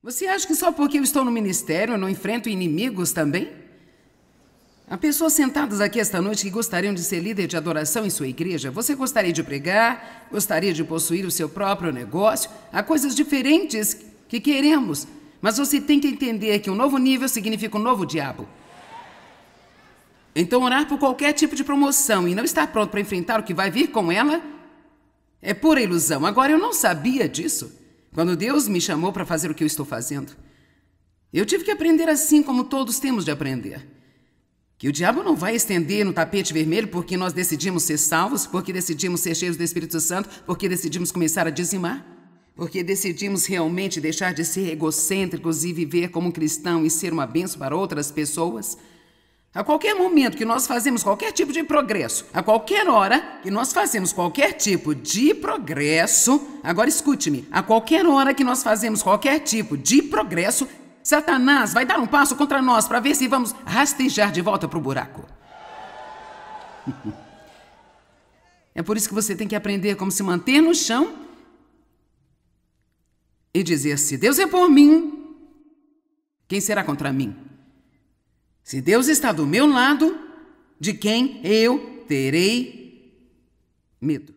Você acha que só porque eu estou no ministério eu não enfrento inimigos também? Há pessoas sentadas aqui esta noite que gostariam de ser líder de adoração em sua igreja. Você gostaria de pregar, gostaria de possuir o seu próprio negócio. Há coisas diferentes que queremos, mas você tem que entender que um novo nível significa um novo diabo. Então, orar por qualquer tipo de promoção e não estar pronto para enfrentar o que vai vir com ela é pura ilusão. Agora, eu não sabia disso. Quando Deus me chamou para fazer o que eu estou fazendo, eu tive que aprender assim como todos temos de aprender. Que o diabo não vai estender no tapete vermelho porque nós decidimos ser salvos, porque decidimos ser cheios do Espírito Santo, porque decidimos começar a dizimar, porque decidimos realmente deixar de ser egocêntricos e viver como um cristão e ser uma benção para outras pessoas. A qualquer momento que nós fazemos qualquer tipo de progresso, a qualquer hora que nós fazemos qualquer tipo de progresso, agora escute-me, a qualquer hora que nós fazemos qualquer tipo de progresso, Satanás vai dar um passo contra nós para ver se vamos rastejar de volta para o buraco. É por isso que você tem que aprender como se manter no chão e dizer: se Deus é por mim, quem será contra mim? Se Deus está do meu lado, de quem eu terei medo?